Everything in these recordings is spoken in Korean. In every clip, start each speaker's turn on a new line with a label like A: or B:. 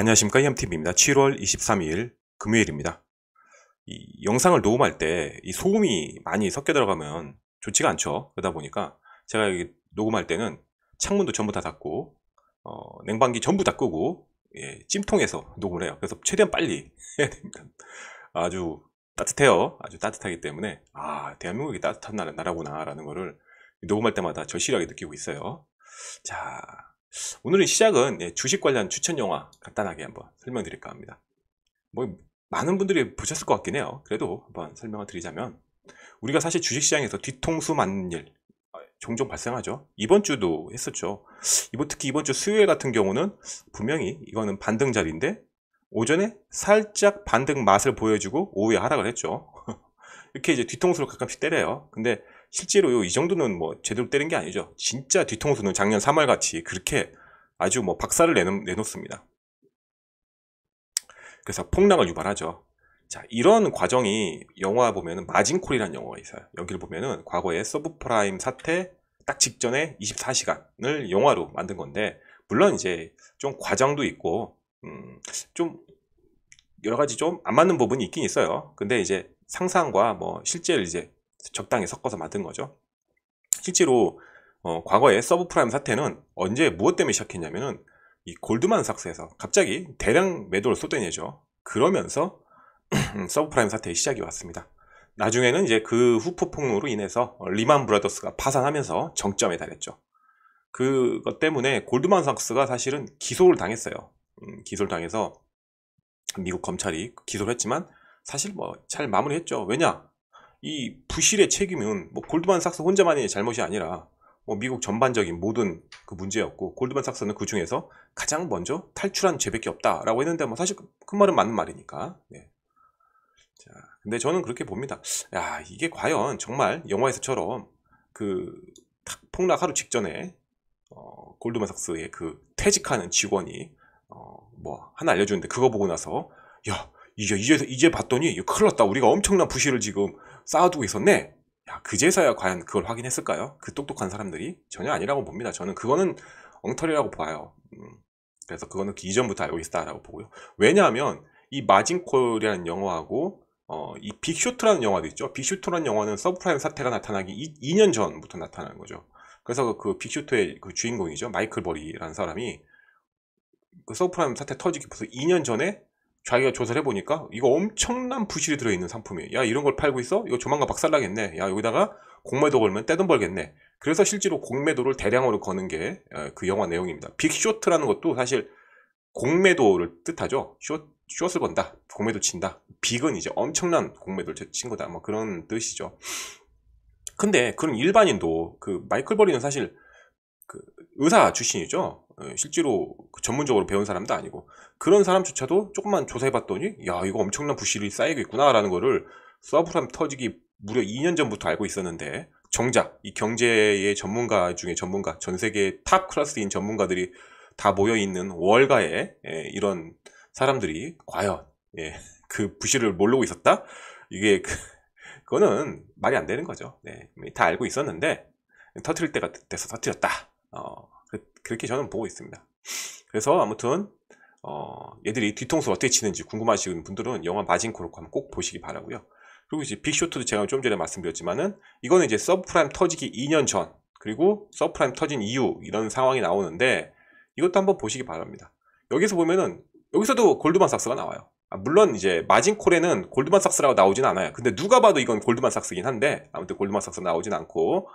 A: 안녕하십니까 이엠TV입니다. 7월 23일 금요일입니다. 이 영상을 녹음할 때 이 소음이 많이 섞여 들어가면 좋지가 않죠. 그러다 보니까 제가 여기 녹음할 때는 창문도 전부 다 닫고 어, 냉방기 전부 다 끄고 예, 찜통에서 녹음을 해요. 그래서 최대한 빨리 해야 됩니다. 아주 따뜻해요. 아주 따뜻하기 때문에 아 대한민국이 따뜻한 나라, 나라구나라는 거를 녹음할 때마다 절실하게 느끼고 있어요. 자 오늘의 시작은 예, 주식 관련 추천 영화 간단하게 한번 설명드릴까 합니다. 뭐 많은 분들이 보셨을 것 같긴 해요. 그래도 한번 설명을 드리자면 우리가 사실 주식시장에서 뒤통수 맞는 일 아, 종종 발생하죠. 이번 주도 했었죠. 이번 특히 이번 주 수요일 같은 경우는 분명히 이거는 반등 자리인데 오전에 살짝 반등 맛을 보여주고 오후에 하락을 했죠. 이렇게 이제 뒤통수를 가끔씩 때려요. 근데 실제로 이 정도는 뭐 제대로 때린 게 아니죠. 진짜 뒤통수는 작년 3월 같이 그렇게 아주 뭐 박살을 내놓, 내놓습니다. 그래서 폭락을 유발하죠. 자, 이런 과정이 영화 보면은 마진콜이라는 영화가 있어요. 여기를 보면은 과거에 서브프라임 사태 딱 직전에 24시간을 영화로 만든 건데, 물론 이제 좀과정도 있고, 음, 좀 여러 가지 좀 안 맞는 부분이 있긴 있어요. 근데 이제 상상과 뭐실제 이제 적당히 섞어서 만든 거죠. 실제로 어, 과거에 서브프라임 사태는 언제 무엇 때문에 시작했냐면은 이 골드만삭스에서 갑자기 대량 매도를 쏟아내죠. 그러면서 서브프라임 사태의 시작이 왔습니다. 나중에는 이제 그 후폭풍으로 인해서 리만 브라더스가 파산하면서 정점에 달했죠. 그것 때문에 골드만삭스가 사실은 기소를 당했어요. 음, 기소를 당해서 미국 검찰이 기소를 했지만 사실 뭐 잘 마무리했죠. 왜냐? 이 부실의 책임은 뭐 골드만삭스 혼자만의 잘못이 아니라 뭐 미국 전반적인 모든 그 문제였고 골드만삭스는 그 중에서 가장 먼저 탈출한 죄밖에 없다라고 했는데 뭐 사실 그, 그 말은 맞는 말이니까. 네. 자, 근데 저는 그렇게 봅니다. 야 이게 과연 정말 영화에서처럼 그 폭락 하루 직전에 어, 골드만삭스의 그 퇴직하는 직원이 어, 뭐 하나 알려주는데 그거 보고 나서 야 이제 이제 이제 봤더니 큰일 났다 우리가 엄청난 부실을 지금 쌓아두고 있었네. 야, 그제서야 과연 그걸 확인했을까요? 그 똑똑한 사람들이 전혀 아니라고 봅니다. 저는 그거는 엉터리라고 봐요. 음, 그래서 그거는 그 이전부터 알고 있다라고 보고요. 왜냐하면 이 마진콜이라는 영화하고 어, 이빅슈트라는 영화도 있죠. 빅슈트라는 영화는 서브프라임 사태가 나타나기 이, 2년 전부터 나타나는 거죠. 그래서 그빅슈트의그 주인공이죠. 마이클 버리라는 사람이 그 서브프라임 사태 터지기 벌써 2년 전에 자기가 조사를 해보니까 이거 엄청난 부실이 들어있는 상품이에요. 야 이런 걸 팔고 있어? 이거 조만간 박살나겠네. 야 여기다가 공매도 걸면 떼돈 벌겠네. 그래서 실제로 공매도를 대량으로 거는 게그 어, 영화 내용입니다. 빅쇼트라는 것도 사실 공매도를 뜻하죠. 쇼, 숏을 건다. 공매도 친다. 빅은 이제 엄청난 공매도를 친 거다. 뭐 그런 뜻이죠. 근데 그런 일반인도 그 마이클 버리는 사실 그 의사 출신이죠. 예, 실제로 그 전문적으로 배운 사람도 아니고 그런 사람조차도 조금만 조사해봤더니 야 이거 엄청난 부실이 쌓이고 있구나라는 거를 서브람 라 터지기 무려 2년 전부터 알고 있었는데 정작 이 경제의 전문가 중에 전문가 전 세계 탑 클래스인 전문가들이 다 모여 있는 월가에 예, 이런 사람들이 과연 예, 그 부실을 모르고 있었다 이게 그, 거는 말이 안 되는 거죠. 네, 다 알고 있었는데 터트릴 때가 돼서 터트렸다. 어, 그렇게 저는 보고 있습니다. 그래서 아무튼 어, 얘들이 뒤통수 어떻게 치는지 궁금하신 분들은 영화 마진코로 한번 꼭 보시기 바라고요. 그리고 이제 빅쇼트도 제가 좀 전에 말씀드렸지만은 이거는 이제 서프라임 터지기 2년 전 그리고 서프라임 터진 이후 이런 상황이 나오는데 이것도 한번 보시기 바랍니다. 여기서 보면은 여기서도 골드만삭스가 나와요. 아, 물론 이제 마진콜에는 골드만삭스라고 나오진 않아요. 근데 누가 봐도 이건 골드만삭스긴 한데 아무튼 골드만삭스 나오진 않고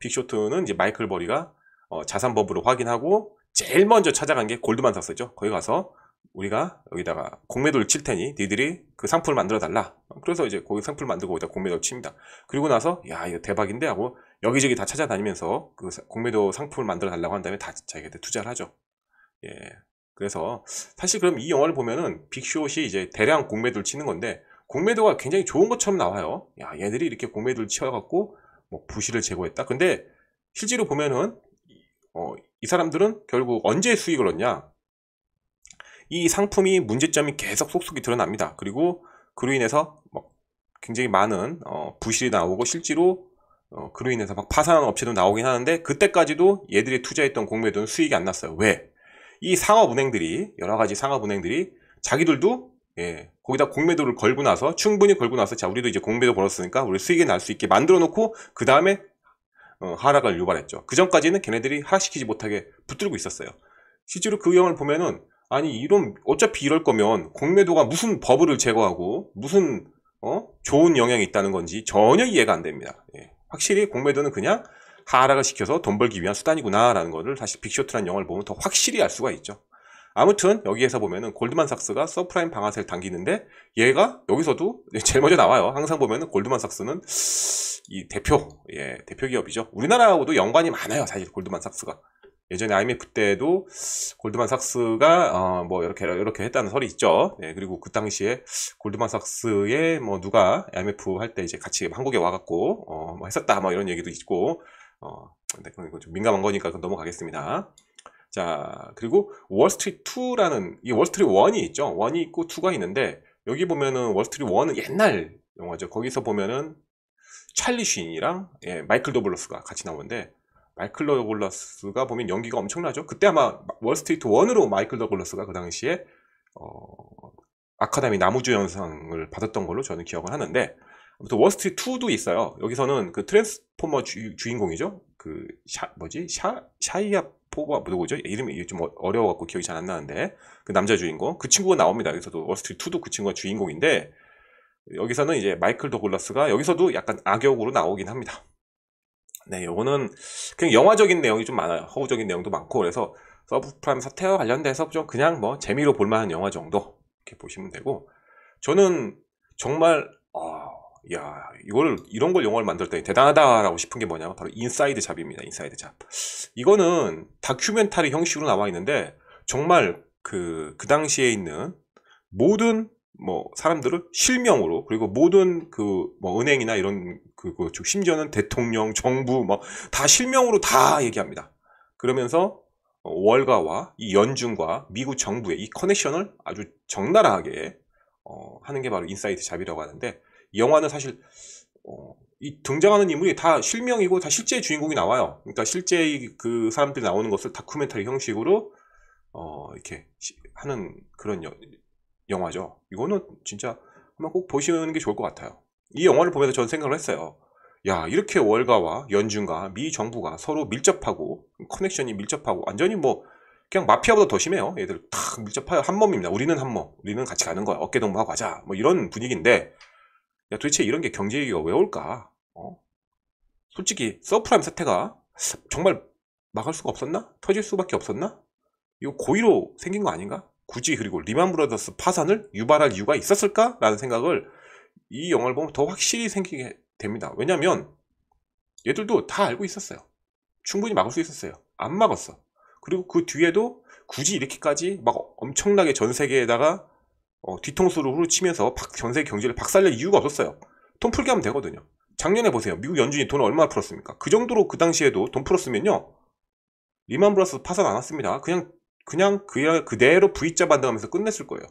A: 빅쇼트는 이제 마이클 버리가 어, 자산법으로 확인하고 제일 먼저 찾아간 게 골드만삭스죠. 거기 가서 우리가 여기다가 공매도를 칠 테니 니들이 그 상품을 만들어 달라. 그래서 이제 거기 상품을 만들고 거기다 공매도를 칩니다. 그리고 나서 야 이거 대박인데 하고 여기저기 다 찾아다니면서 그 공매도 상품을 만들어 달라고 한 다음에 다 자기한테 투자를 하죠. 예. 그래서 사실 그럼 이 영화를 보면은 빅쇼시 이제 대량 공매도를 치는 건데 공매도가 굉장히 좋은 것처럼 나와요. 야 얘들이 이렇게 공매도를 치워갖고 뭐 부실을 제거했다. 근데 실제로 보면은 어, 이 사람들은 결국 언제 수익을 얻냐? 이 상품이 문제점이 계속 속속이 드러납니다. 그리고 그로 인해서 굉장히 많은 어, 부실이 나오고 실제로 어, 그로 인해서 막 파산하는 업체도 나오긴 하는데 그때까지도 얘들이 투자했던 공매도는 수익이 안 났어요. 왜? 이 상업은행들이 여러 가지 상업은행들이 자기들도 예, 거기다 공매도를 걸고 나서 충분히 걸고 나서 자 우리도 이제 공매도 걸었으니까 우리 수익이 날 수 있게 만들어 놓고 그 다음에 어, 하락을 유발했죠. 그 전까지는 걔네들이 하락시키지 못하게 붙들고 있었어요. 실제로 그 영화를 보면은 아니 이런 어차피 이럴 거면 공매도가 무슨 버블을 제거하고 무슨 어? 좋은 영향이 있다는 건지 전혀 이해가 안 됩니다. 예. 확실히 공매도는 그냥 하락을 시켜서 돈 벌기 위한 수단이구나라는 것을 사실 빅쇼트라는 영화를 보면 더 확실히 알 수가 있죠. 아무튼 여기에서 보면은 골드만삭스가 서프라임 방아쇠를 당기는데 얘가 여기서도 제일 먼저 나와요. 항상 보면은 골드만삭스는 이 대표 예 대표 기업이죠. 우리나라하고도 연관이 많아요. 사실 골드만삭스가 예전에 IMF 때도 골드만삭스가 어뭐 이렇게 이렇게 했다는 설이 있죠. 네, 그리고 그 당시에 골드만삭스에 뭐 누가 IMF 할 때 이제 같이 한국에 와갖고 어뭐 했었다 뭐 이런 얘기도 있고 어 근데 그건 좀 민감한 거니까 그 넘어가겠습니다. 자, 그리고 월스트리트 2라는 이 월스트리트 1이 있죠. 1이 있고 2가 있는데 여기 보면은 월스트리트 1은 옛날 영화죠. 거기서 보면은 찰리 쉰이랑 예, 마이클 더블러스가 같이 나오는데 마이클 더블러스가 보면 연기가 엄청나죠. 그때 아마 월스트리트 1으로 마이클 더블러스가 그 당시에 어, 아카데미 나무주연상을 받았던 걸로 저는 기억을 하는데 아무튼 월스트리트 2도 있어요. 여기서는 그 트랜스포머 주, 인공이죠 그 샤, 뭐지 샤 샤이아 포바 뭐 누구죠? 이름이 좀 어, 어려워갖고 기억이 잘 안 나는데 그 남자 주인공 그 친구가 나옵니다. 여기서도 월스트리트 2도 그 친구가 주인공인데 여기서는 이제 마이클 도글라스가 여기서도 약간 악역으로 나오긴 합니다. 네, 요거는 그냥 영화적인 내용이 좀 많아요. 허구적인 내용도 많고 그래서 서브프라임 사태와 관련돼서 좀 그냥 뭐 재미로 볼만한 영화 정도 이렇게 보시면 되고 저는 정말 어, 야, 이걸 이런 걸 영화를 만들때 대단하다라고 싶은 게 뭐냐면 바로 인사이드 잡입니다. 인사이드 잡. 이거는 다큐멘터리 형식으로 나와 있는데 정말 그그 그 당시에 있는 모든 뭐 사람들을 실명으로 그리고 모든 그뭐 은행이나 이런 그그 그 심지어는 대통령, 정부 뭐 다 실명으로 다 얘기합니다. 그러면서 어, 월가와 이 연준과 미국 정부의 이 커넥션을 아주 적나라하게 어, 하는 게 바로 인사이드 잡이라고 하는데 영화는 사실 어, 이 등장하는 인물이 다 실명이고 다 실제 주인공이 나와요. 그러니까 실제 그 사람들이 나오는 것을 다큐멘터리 형식으로 어, 이렇게 하는 그런 여, 영화죠. 이거는 진짜 한번 꼭 보시는 게 좋을 것 같아요. 이 영화를 보면서 전 생각을 했어요. 야, 이렇게 월가와 연준과 미 정부가 서로 밀접하고 커넥션이 밀접하고 완전히 뭐 그냥 마피아보다 더 심해요. 얘들 탁 밀접하여 한 몸입니다. 우리는 한 몸, 우리는 같이 가는 거야. 어깨 동무하고 가자. 뭐 이런 분위기인데 야 도대체 이런 게 경제 위기가 왜 올까? 어? 솔직히 서프라임 사태가 정말 막을 수가 없었나? 터질 수밖에 없었나? 이거 고의로 생긴 거 아닌가? 굳이 그리고 리만 브라더스 파산을 유발할 이유가 있었을까? 라는 생각을 이 영화를 보면 더 확실히 생기게 됩니다. 왜냐면 얘들도 다 알고 있었어요. 충분히 막을 수 있었어요. 안 막았어. 그리고 그 뒤에도 굳이 이렇게까지 막 엄청나게 전 세계에다가 어, 뒤통수로 후려치면서 전세 경제를 박살낼 이유가 없었어요. 돈 풀게 하면 되거든요. 작년에 보세요. 미국 연준이 돈을 얼마나 풀었습니까? 그 정도로 그 당시에도 돈 풀었으면요. 리만 브라스 파산 안 왔습니다. 그냥 그냥 그, 그대로 V자 반등하면서 끝냈을 거예요.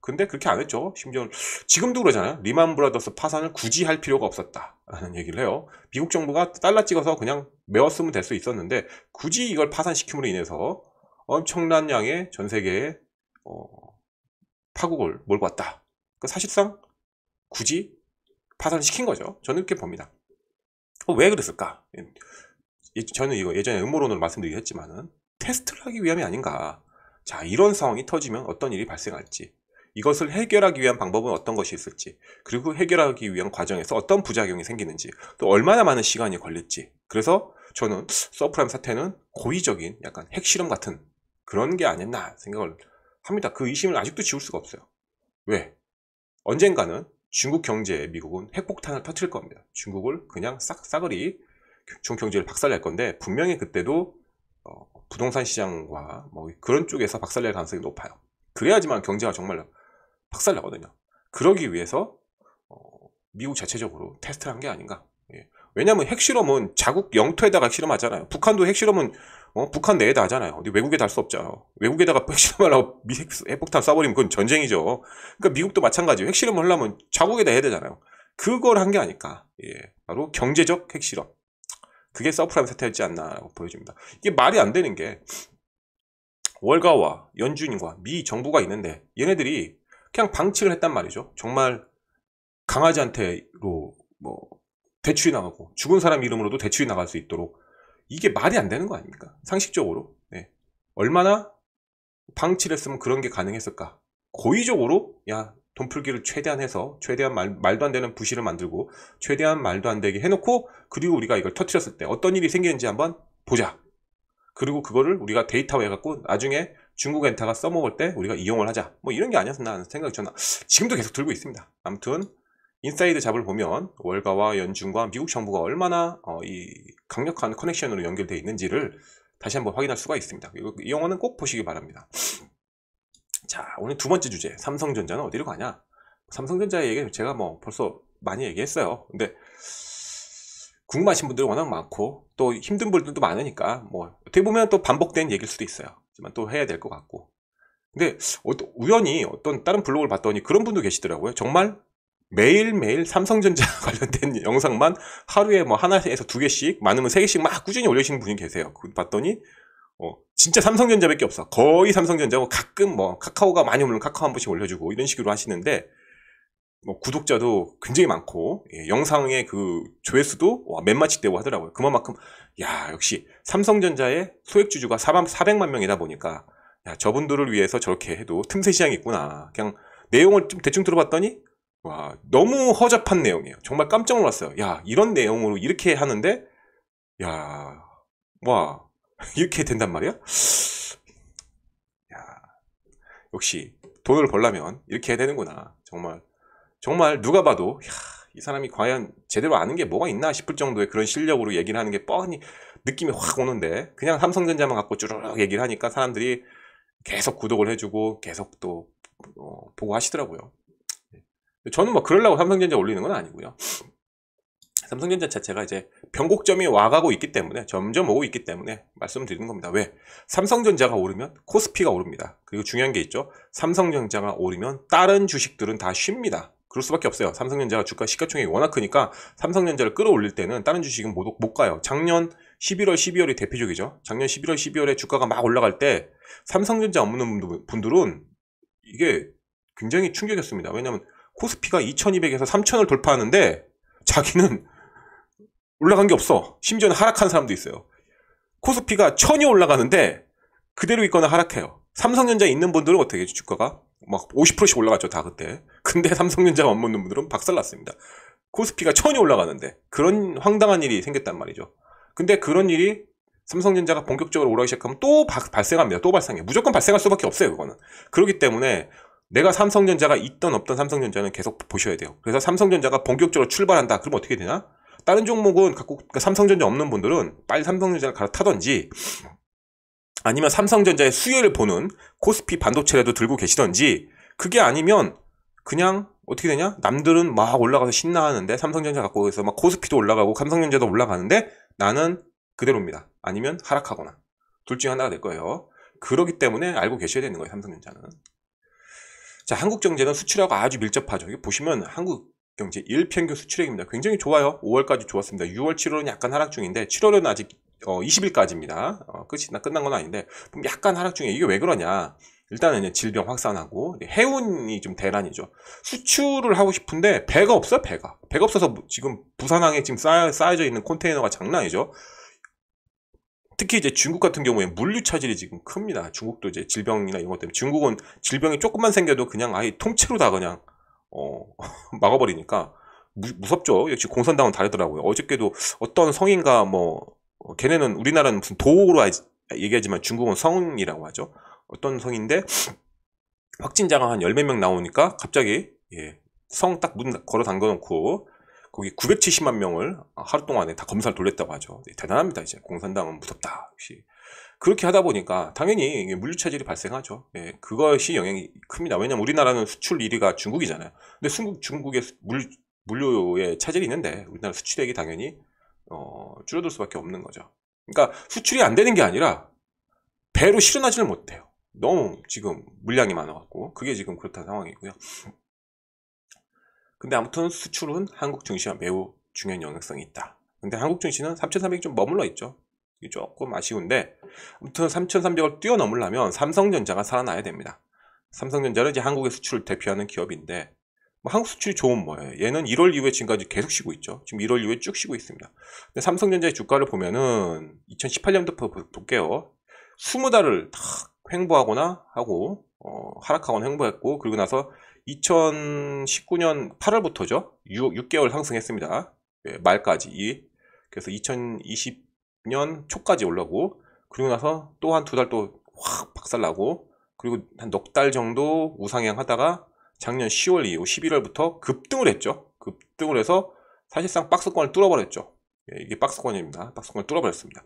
A: 근데 그렇게 안 했죠. 심지어 지금도 그러잖아요. 리만 브라더스 파산을 굳이 할 필요가 없었다라는 얘기를 해요. 미국 정부가 달러 찍어서 그냥 메웠으면 될 수 있었는데 굳이 이걸 파산시킴으로 인해서 엄청난 양의 전 세계에 어, 파국을 몰고 왔다. 그 사실상 굳이 파산을 시킨 거죠. 저는 이렇게 봅니다. 어, 왜 그랬을까? 예, 저는 이거 예전에 음모론으로 말씀드리긴 했지만은 테스트를 하기 위함이 아닌가. 자, 이런 상황이 터지면 어떤 일이 발생할지, 이것을 해결하기 위한 방법은 어떤 것이 있을지, 그리고 해결하기 위한 과정에서 어떤 부작용이 생기는지, 또 얼마나 많은 시간이 걸릴지. 그래서 저는 서프라임 사태는 고의적인 약간 핵실험 같은 그런 게 아니었나 생각을 합니다. 그 의심을 아직도 지울 수가 없어요. 왜? 언젠가는 중국 경제에 미국은 핵폭탄을 터트릴 겁니다. 중국을 그냥 싹싹거리중 경제를 박살낼 건데 분명히 그때도 어, 부동산 시장과 뭐 그런 쪽에서 박살낼 가능성이 높아요. 그래야지만 경제가 정말 박살나거든요. 그러기 위해서 어, 미국 자체적으로 테스트를 한 게 아닌가. 예. 왜냐하면 핵실험은 자국 영토에다가 실험하잖아요. 북한도 핵실험은 어? 북한 내에다 하잖아요. 외국에달 수 없죠. 잖 외국에다가 핵실험하려고 미 핵폭탄 쏴버리면 그건 전쟁이죠. 그러니까 미국도 마찬가지예요. 핵실험 을 하려면 자국에다 해야 되잖아요. 그걸 한 게 아닐까. 예. 바로 경제적 핵실험. 그게 서프라임 사태였지 않나라고 보여집니다. 이게 말이 안 되는 게 월가와 연준과 미 정부가 있는데 얘네들이 그냥 방치를 했단 말이죠. 정말 강아지한테로 뭐 대출이 나가고 죽은 사람 이름으로도 대출이 나갈 수 있도록 이게 말이 안 되는 거 아닙니까? 상식적으로. 네. 얼마나 방치를 했으면 그런 게 가능했을까? 고의적으로, 야, 돈 풀기를 최대한 해서, 최대한 말, 말도 안 되는 부실을 만들고, 최대한 말도 안 되게 해놓고, 그리고 우리가 이걸 터트렸을 때 어떤 일이 생기는지 한번 보자. 그리고 그거를 우리가 데이터 화 해갖고 나중에 중국 엔타가 써먹을 때 우리가 이용을 하자. 뭐 이런 게 아니었나 하는 생각이 저는 지금도 계속 들고 있습니다. 아무튼 인사이드 잡을 보면 월가와 연준과 미국 정부가 얼마나 어, 이 강력한 커넥션으로 연결되어 있는지를 다시 한번 확인할 수가 있습니다. 이 영화는 꼭 보시기 바랍니다. 자, 오늘 두 번째 주제, 삼성전자는 어디로 가냐? 삼성전자 의 얘기 제가 뭐 벌써 많이 얘기했어요. 근데 궁금하신 분들이 워낙 많고 또 힘든 분들도 많으니까 뭐 어떻게 보면 또 반복된 얘기일 수도 있어요. 하지만 또 해야 될 것 같고. 근데 어, 우연히 어떤 다른 블로그를 봤더니 그런 분도 계시더라고요. 정말 매일매일 삼성전자 관련된 영상만 하루에 뭐 하나에서 두 개씩, 많으면 세 개씩 막 꾸준히 올리시는 분이 계세요. 봤더니, 어, 진짜 삼성전자밖에 없어. 거의 삼성전자고 뭐 가끔 뭐 카카오가 많이 오면 카카오 한 번씩 올려주고 이런 식으로 하시는데, 뭐 구독자도 굉장히 많고 예, 영상의 그 조회수도 와, 몇마치 되고 하더라고요. 그만큼 야 역시 삼성전자의 소액 주주가 4 400만 명이다 보니까 야, 저분들을 위해서 저렇게 해도 틈새 시장이 있구나. 그냥 내용을 좀 대충 들어봤더니 와, 너무 허접한 내용이에요. 정말 깜짝 놀랐어요. 야, 이런 내용으로 이렇게 하는데, 야, 와, 이렇게 된단 말이야? 야, 역시 돈을 벌려면 이렇게 해야 되는구나. 정말, 정말 누가 봐도, 야, 이 사람이 과연 제대로 아는 게 뭐가 있나 싶을 정도의 그런 실력으로 얘기를 하는 게 뻔히 느낌이 확 오는데, 그냥 삼성전자만 갖고 쭈르륵 얘기를 하니까 사람들이 계속 구독을 해주고, 계속 또, 어, 보고 하시더라고요. 저는 뭐 그러려고 삼성전자 올리는 건 아니고요. 삼성전자 자체가 이제 변곡점이 와가고 있기 때문에 점점 오고 있기 때문에 말씀드리는 겁니다. 왜? 삼성전자가 오르면 코스피가 오릅니다. 그리고 중요한 게 있죠. 삼성전자가 오르면 다른 주식들은 다 쉽니다. 그럴 수밖에 없어요. 삼성전자가 주가 시가총액이 워낙 크니까 삼성전자를 끌어올릴 때는 다른 주식은 못, 못 가요. 작년 11월, 12월이 대표적이죠. 작년 11월, 12월에 주가가 막 올라갈 때 삼성전자 없는 분들은 이게 굉장히 충격이었습니다. 왜냐하면 코스피가 2200에서 3000을 돌파하는데 자기는 올라간 게 없어. 심지어는 하락한 사람도 있어요. 코스피가 1000이 올라가는데 그대로 있거나 하락해요. 삼성전자 있는 분들은 어떻게 해요, 주가가? 막 50%씩 올라갔죠, 다 그때. 근데 삼성전자 못 먹는 분들은 박살났습니다. 코스피가 1000이 올라가는데 그런 황당한 일이 생겼단 말이죠. 근데 그런 일이 삼성전자가 본격적으로 오르기 시작하면 또 바, 발생합니다. 또 발생해요. 무조건 발생할 수밖에 없어요, 그거는. 그렇기 때문에 내가 삼성전자가 있던 없던 삼성전자는 계속 보셔야 돼요. 그래서 삼성전자가 본격적으로 출발한다. 그럼 어떻게 되나? 다른 종목은 갖고 그러니까 삼성전자 없는 분들은 빨리 삼성전자를 갈아타던지 아니면 삼성전자의 수혜를 보는 코스피 반도체라도 들고 계시던지 그게 아니면 그냥 어떻게 되냐? 남들은 막 올라가서 신나하는데 삼성전자 갖고 해서 막 코스피도 올라가고 삼성전자도 올라가는데 나는 그대로입니다. 아니면 하락하거나 둘 중에 하나가 될 거예요. 그렇기 때문에 알고 계셔야 되는 거예요. 삼성전자는. 자, 한국 경제는 수출하고 아주 밀접하죠. 이게 보시면 한국 경제 일평균 수출액입니다. 굉장히 좋아요. 5월까지 좋았습니다. 6월, 7월은 약간 하락 중인데 7월은 아직 어, 20일까지입니다. 어, 끝이 나 끝난 건 아닌데 그럼 약간 하락 중에 이게 왜 그러냐? 일단은 질병 확산하고 해운이 좀 대란이죠. 수출을 하고 싶은데 배가 없어요. 배가 배가 없어서 뭐 지금 부산항에 지금 쌓여, 쌓여져 있는 컨테이너가 장난이죠. 특히 이제 중국 같은 경우에 물류 차질이 지금 큽니다. 중국도 이제 질병이나 이런 것 때문에 중국은 질병이 조금만 생겨도 그냥 아예 통째로 다 그냥 어 막아버리니까 무, 섭죠 역시 공산당은 다르더라고요. 어저께도 어떤 성인가 뭐 어, 걔네는 우리나라는 무슨 도로 얘기하지만 중국은 성이라고 하죠. 어떤 성인데 확진자가 한 열 몇 명 나오니까 갑자기 예, 성 딱 문 걸어 담궈 놓고 거기 970만 명을 하루 동안에 다 검사를 돌렸다고 하죠. 네, 대단합니다. 이제 공산당은 무섭다. 역시. 그렇게 하다 보니까 당연히 물류 차질이 발생하죠. 예, 그것이 영향이 큽니다. 왜냐면 하 우리나라는 수출 1위가 중국이잖아요. 근데 중국 중국의 물 물류에 차질이 있는데 우리나라 수출액이 당연히 어, 줄어들 수밖에 없는 거죠. 그러니까 수출이 안 되는 게 아니라 배로 실현하지를 못해요. 너무 지금 물량이 많아갖고 그게 지금 그렇다는 상황이고요. 근데 아무튼 수출은 한국 증시와 매우 중요한 영향성이 있다. 근데 한국 증시는 3,300이 좀 머물러 있죠. 이게 조금 아쉬운데 아무튼 3,300을 뛰어넘으려면 삼성전자가 살아나야 됩니다. 삼성전자는 이제 한국의 수출을 대표하는 기업인데 뭐 한국 수출이 좋은 뭐예요. 얘는 1월 이후에 지금까지 계속 쉬고 있죠. 지금 1월 이후에 쭉 쉬고 있습니다. 근데 삼성전자의 주가를 보면은 2018년부터 볼게요. 20달을 탁 횡보하거나 하고 어, 하락하거나 횡보했고 그리고 나서 2019년 8월부터죠. 6, 개월 상승했습니다. 예, 말까지. 그래서 2020년 초까지 올라고 그리고 나서 또 한 두 달 또 확 박살나고 그리고 한 넉 달 정도 우상향 하다가 작년 10월 이후 11월부터 급등을 했죠. 급등을 해서 사실상 박스권을 뚫어버렸죠. 예, 이게 박스권입니다. 박스권을 뚫어버렸습니다.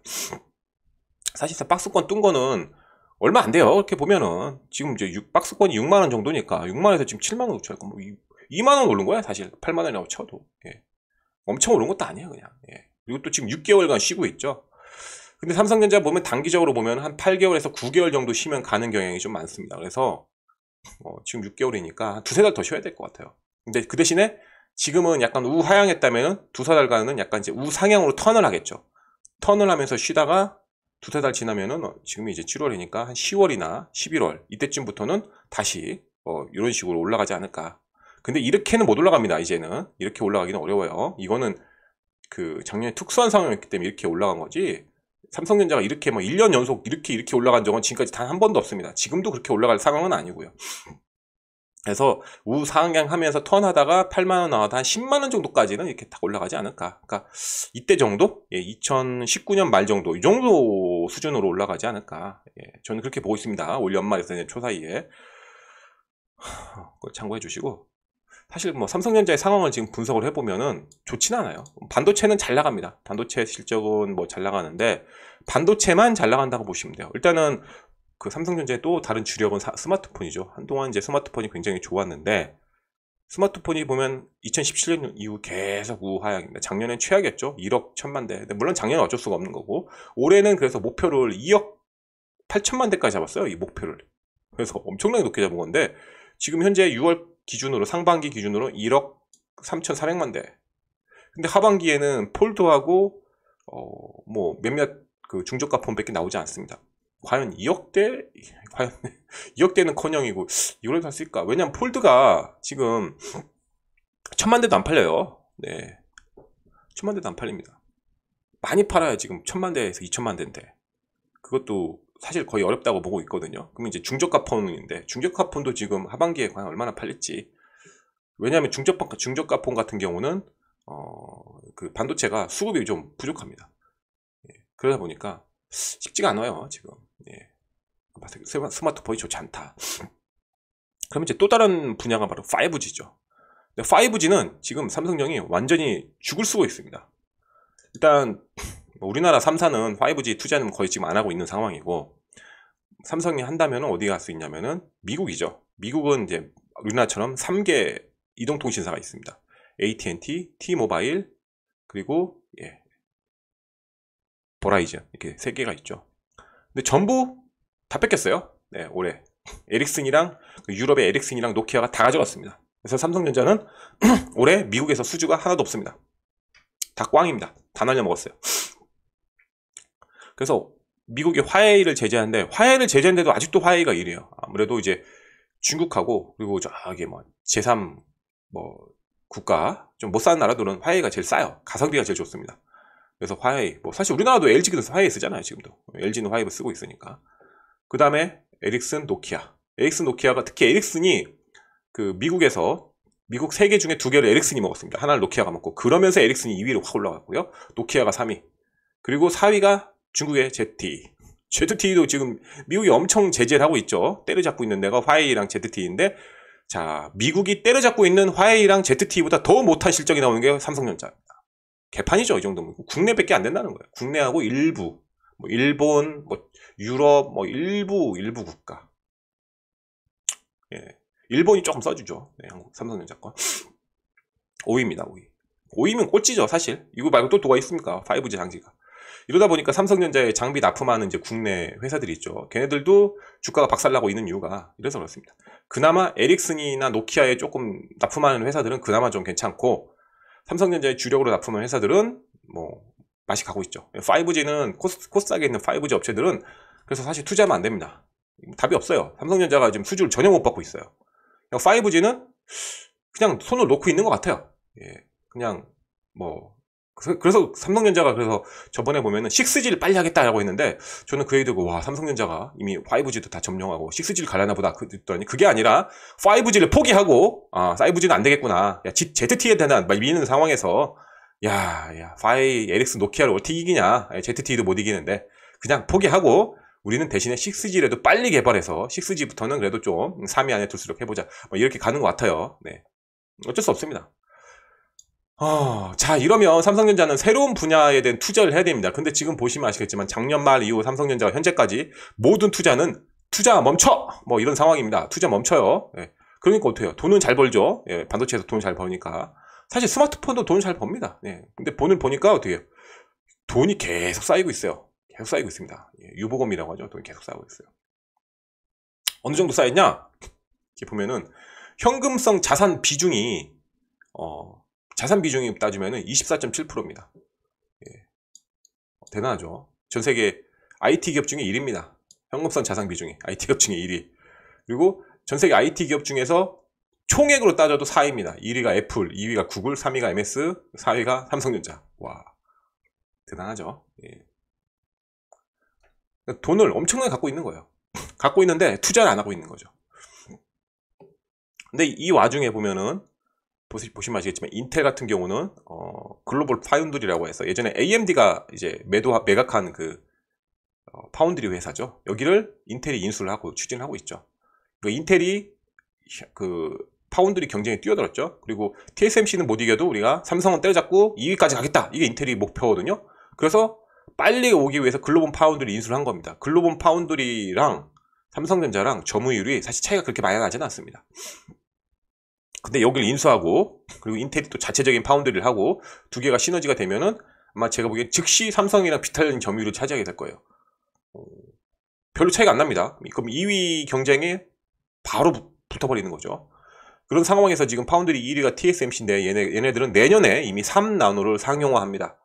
A: 사실상 박스권 뚫은 거는 얼마 안 돼요. 이렇게 보면은 지금 이제 6, 박스권이 6만 원 정도니까 6만 원에서 지금 7만 원 쳐요. 뭐 2만 원 오른 거야 사실 8만 원이라고 쳐도 예. 엄청 오른 것도 아니야 그냥. 예. 그리고 또 지금 6개월간 쉬고 있죠. 근데 삼성전자 보면 단기적으로 보면 한 8개월에서 9개월 정도 쉬면 가는 경향이 좀 많습니다. 그래서 어, 지금 6개월이니까 두세 달 더 쉬어야 될 것 같아요. 근데 그 대신에 지금은 약간 우하향했다면 두세 달간은 약간 이제 우상향으로 턴을 하겠죠. 턴을 하면서 쉬다가 두세 달 지나면은 지금이 이제 7월이니까 한 10월이나 11월 이때쯤부터는 다시 어, 이런 식으로 올라가지 않을까. 근데 이렇게는 못 올라갑니다. 이제는 이렇게 올라가기는 어려워요. 이거는 그 작년에 특수한 상황이었기 때문에 이렇게 올라간 거지. 삼성전자가 이렇게 뭐 1년 연속 이렇게 이렇게 올라간 적은 지금까지 단 한 번도 없습니다. 지금도 그렇게 올라갈 상황은 아니고요. 그래서 우상향 하면서 턴하다가 8만원 나와도 한 10만원 정도까지는 이렇게 딱 올라가지 않을까. 그러니까 이때 정도? 예, 2019년 말 정도. 이 정도 수준으로 올라가지 않을까. 예, 저는 그렇게 보고 있습니다. 올 연말에서 초사이에. 참고해 주시고. 사실 뭐 삼성전자의 상황을 지금 분석을 해보면은 좋진 않아요. 반도체는 잘 나갑니다. 반도체 실적은 뭐 잘 나가는데 반도체만 잘 나간다고 보시면 돼요. 일단은 그 삼성전자의 또 다른 주력은 사, 스마트폰이죠. 한동안 이제 스마트폰이 굉장히 좋았는데 스마트폰이 보면 2017년 이후 계속 우하향입니다. 작년엔 최악이었죠. 1억 천만 대. 물론 작년은 어쩔 수가 없는 거고 올해는 그래서 목표를 2억 8천만 대까지 잡았어요. 이 목표를. 그래서 엄청나게 높게 잡은 건데 지금 현재 6월 기준으로 상반기 기준으로 1억 3,400만 대. 근데 하반기에는 폴드하고 어 뭐 몇몇 그 중저가 폰밖에 나오지 않습니다. 과연 2억대? 과연 2억대는 커녕이고 이걸 다을까 왜냐면 폴드가 지금 천만 대도 안 팔려요. 네. 천만 대도 안 팔립니다. 많이 팔아요. 지금 천만 대에서 2천만 대인데. 그것도 사실 거의 어렵다고 보고 있거든요. 그럼 이제 중저가 폰인데 중저가 폰도 지금 하반기에 과연 얼마나 팔릴지. 왜냐하면 중저가 중저가 폰 같은 경우는 어, 그 반도체가 수급이 좀 부족합니다. 예, 그러다 보니까 쉽지가 않아요 지금. 예. 스마트폰이 좋지 않다. 그럼 이제 또 다른 분야가 바로 5G죠. 5G는 지금 삼성전이 완전히 죽을 수가 있습니다. 일단 우리나라 3사는 5G 투자는 거의 지금 안 하고 있는 상황이고 삼성이 한다면 어디 갈 수 있냐면은 미국이죠. 미국은 이제 우리나라처럼 3개 이동통신사가 있습니다. AT&T, T-모바일, 그리고 예. 버라이즌 이렇게 3개가 있죠. 근데 전부 다 뺏겼어요. 네, 올해 에릭슨이랑 그 유럽의 에릭슨이랑 노키아가 다 가져갔습니다. 그래서 삼성전자는 올해 미국에서 수주가 하나도 없습니다. 다 꽝입니다. 다 날려먹었어요. 그래서 미국이 화웨이를 제재하는데 화웨이를 제재했는데도 아직도 화웨이가 1위에요. 아무래도 이제 중국하고 그리고 저기 뭐 제3 뭐 국가 좀 못 사는 나라들은 화웨이가 제일 싸요. 가성비가 제일 좋습니다. 그래서 화웨이. 뭐 사실 우리나라도 LG도 기 화웨이 쓰잖아요. 지금도. LG는 화웨이 쓰고 있으니까. 그 다음에 에릭슨, 노키아. 에릭슨, 노키아가 특히 에릭슨이 그 미국에서 미국 세개 중에 두개를 에릭슨이 먹었습니다. 하나를 노키아가 먹고 그러면서 에릭슨이 2위로 확 올라갔고요. 노키아가 3위. 그리고 4위가 중국의 ZTE. z t 도 지금 미국이 엄청 제재를 하고 있죠. 때려잡고 있는 데가 화웨이랑 ZTE인데 자, 미국이 때려잡고 있는 화웨이랑 ZTE보다 더 못한 실적이 나오는 게 삼성전자, 개판이죠. 이 정도면. 국내밖에 안 된다는 거예요. 국내하고 일부, 뭐 일본, 뭐 유럽, 뭐 일부, 일부 국가. 예. 일본이 조금 써주죠. 네, 한국 삼성전자 건. 5위입니다, 5위. 5위면 꼴찌죠, 사실. 이거 말고 또도가 있습니까? 5G 장비가. 이러다 보니까 삼성전자의 장비 납품하는 이제 국내 회사들이 있죠. 걔네들도 주가가 박살나고 있는 이유가 이래서 그렇습니다. 그나마 에릭슨이나 노키아에 조금 납품하는 회사들은 그나마 좀 괜찮고, 삼성전자의 주력으로 납품한 회사들은 뭐 맛이 가고 있죠. 5G는 코스, 코스닥에 있는 5G 업체들은 그래서 사실 투자하면 안 됩니다. 뭐 답이 없어요. 삼성전자가 지금 수주를 전혀 못 받고 있어요. 5G는 그냥 손을 놓고 있는 것 같아요. 예, 그냥 뭐 그래서 삼성전자가 그래서 저번에 보면은 6G를 빨리 하겠다라고 했는데 저는 그 얘기 듣고 와 삼성전자가 이미 5G도 다 점령하고 6G를 가려나 보다 그, 그랬더니 그게 아니라 5G를 포기하고 아 5G는 안 되겠구나 야 ZT에 대한 미는 상황에서 야 야 5 LX 노키아를 어떻게 이기냐 ZT도 예, 못 이기는데 그냥 포기하고 우리는 대신에 6G라도 빨리 개발해서 6G부터는 그래도 좀 3위 안에 들수록 해보자 뭐 이렇게 가는 것 같아요 네 어쩔 수 없습니다 어, 자 이러면 삼성전자는 새로운 분야에 대한 투자를 해야 됩니다. 근데 지금 보시면 아시겠지만 작년 말 이후 삼성전자가 현재까지 모든 투자는 투자 멈춰 뭐 이런 상황입니다. 투자 멈춰요. 예. 그러니까 어떻게요? 돈은 잘 벌죠. 예, 반도체에서 돈잘 버니까 사실 스마트폰도 돈잘 법니다. 예. 근데 돈을 보니까 어떻게 요 돈이 계속 쌓이고 있어요. 계속 쌓이고 있습니다. 예, 유보금이라고 하죠. 돈이 계속 쌓이고 있어요. 어느 정도 쌓였냐? 이렇게 보면은 현금성 자산 비중이 어, 자산 비중이 따지면 24.7%입니다. 예. 대단하죠. 전 세계 IT 기업 중에 1위입니다. 현금성 자산 비중이 IT 기업 중에 1위. 그리고 전 세계 IT 기업 중에서 총액으로 따져도 4위입니다. 1위가 애플, 2위가 구글, 3위가 MS, 4위가 삼성전자. 와 대단하죠. 예. 그러니까 돈을 엄청나게 갖고 있는 거예요. 갖고 있는데 투자를 안 하고 있는 거죠. 근데 이 와중에 보면은 보시, 면 아시겠지만 인텔 같은 경우는 어, 글로벌 파운드리라고 해서 예전에 AMD가 이제 매도 매각한 그 어, 파운드리 회사죠. 여기를 인텔이 인수를 하고 추진하고 있죠. 그 인텔이 그 파운드리 경쟁에 뛰어들었죠. 그리고 TSMC는 못 이겨도 우리가 삼성은 때려잡고 2위까지 가겠다. 이게 인텔이 목표거든요. 그래서 빨리 오기 위해서 글로벌 파운드리 인수를 한 겁니다. 글로벌 파운드리랑 삼성전자랑 점유율이 사실 차이가 그렇게 많이 나지는 않습니다. 근데 여기를 인수하고 그리고 인텔이 또 자체적인 파운드리를 하고 두 개가 시너지가 되면은 아마 제가 보기엔 즉시 삼성이랑 비슷한 점유율을 차지하게 될 거예요. 어, 별로 차이가 안 납니다. 그럼 2위 경쟁이 바로 붙, 붙어버리는 거죠. 그런 상황에서 지금 파운드리 1위가 TSMC인데 얘네, 얘네들은 내년에 이미 3나노를 상용화합니다.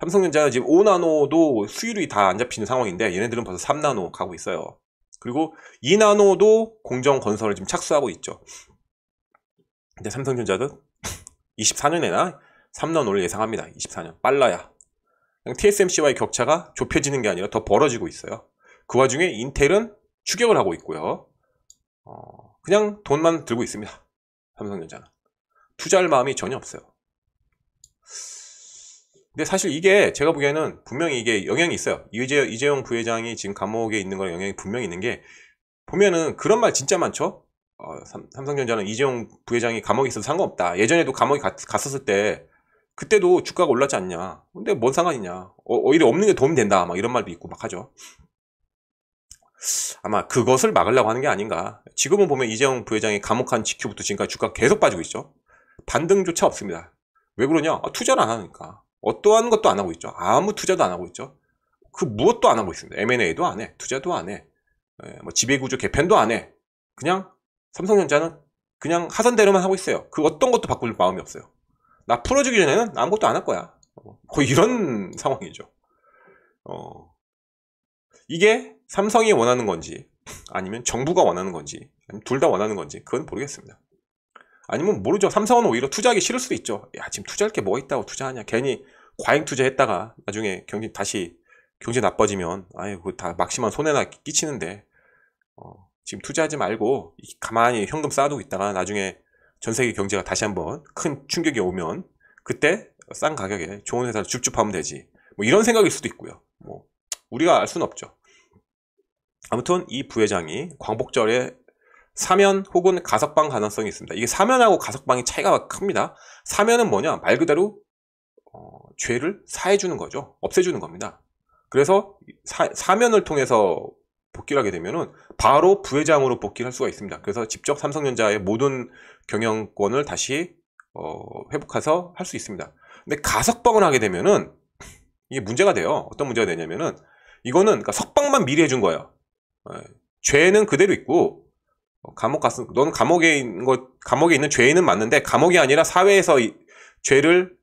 A: 삼성전자는 지금 5나노도 수율이 다 안 잡히는 상황인데 얘네들은 벌써 3나노 가고 있어요. 그리고 2나노도 공정 건설을 지금 착수하고 있죠. 근데 삼성전자도 24년에나 3런을 예상합니다. 24년 빨라야 TSMC와의 격차가 좁혀지는 게 아니라 더 벌어지고 있어요. 그 와중에 인텔은 추격을 하고 있고요. 어, 그냥 돈만 들고 있습니다. 삼성전자는 투자할 마음이 전혀 없어요. 근데 사실 이게 제가 보기에는 분명히 이게 영향이 있어요. 이재, 이재용 부회장이 지금 감옥에 있는 거랑 영향이 분명히 있는 게 보면은 그런 말 진짜 많죠. 어, 삼, 삼성전자는 이재용 부회장이 감옥에 있어도 상관없다. 예전에도 감옥에 갔, 갔었을 때 그때도 주가가 올랐지 않냐. 근데 뭔 상관이냐. 어, 오히려 없는 게 도움이 된다. 막 이런 말도 있고 막 하죠. 아마 그것을 막으려고 하는 게 아닌가. 지금은 보면 이재용 부회장이 감옥한 직후부터 지금까지 주가 계속 빠지고 있죠. 반등조차 없습니다. 왜 그러냐? 아, 투자를 안 하니까. 어떠한 것도 안 하고 있죠. 아무 투자도 안 하고 있죠. 그 무엇도 안 하고 있습니다. M&A도 안 해. 투자도 안 해. 예, 뭐 지배구조 개편도 안 해. 그냥 삼성전자는 그냥 하선대로만 하고 있어요. 그 어떤 것도 바꿀 마음이 없어요. 나 풀어주기 전에는 아무것도 안 할 거야. 어, 거의 이런 상황이죠. 어, 이게 삼성이 원하는 건지, 아니면 정부가 원하는 건지, 둘 다 원하는 건지, 그건 모르겠습니다. 아니면 모르죠. 삼성은 오히려 투자하기 싫을 수도 있죠. 야, 지금 투자할 게 뭐 있다고 투자하냐. 괜히 과잉 투자했다가 나중에 경제 다시 경제 나빠지면, 아유, 그다 막심한 손해나 끼치는데, 어, 지금 투자하지 말고 가만히 현금 쌓아두고 있다가 나중에 전 세계 경제가 다시 한번 큰 충격이 오면 그때 싼 가격에 좋은 회사를 줍줍하면 되지. 뭐 이런 생각일 수도 있고요. 뭐 우리가 알 수는 없죠. 아무튼 이 부회장이 광복절에 사면 혹은 가석방 가능성이 있습니다. 이게 사면하고 가석방이 차이가 큽니다. 사면은 뭐냐? 말 그대로 어, 죄를 사해주는 거죠. 없애주는 겁니다. 그래서 사, 사면을 통해서 복귀를 하게 되면은 바로 부회장으로 복귀를 할 수가 있습니다. 그래서 직접 삼성전자의 모든 경영권을 다시 어, 회복해서 할 수 있습니다. 근데 가석방을 하게 되면은 이게 문제가 돼요. 어떤 문제가 되냐면은 이거는 그러니까 석방만 미리 해준 거예요. 예. 죄는 그대로 있고 어, 감옥 갔음 넌 감옥에 있는 거 감옥에 있는 죄인은 맞는데 감옥이 아니라 사회에서 이, 죄를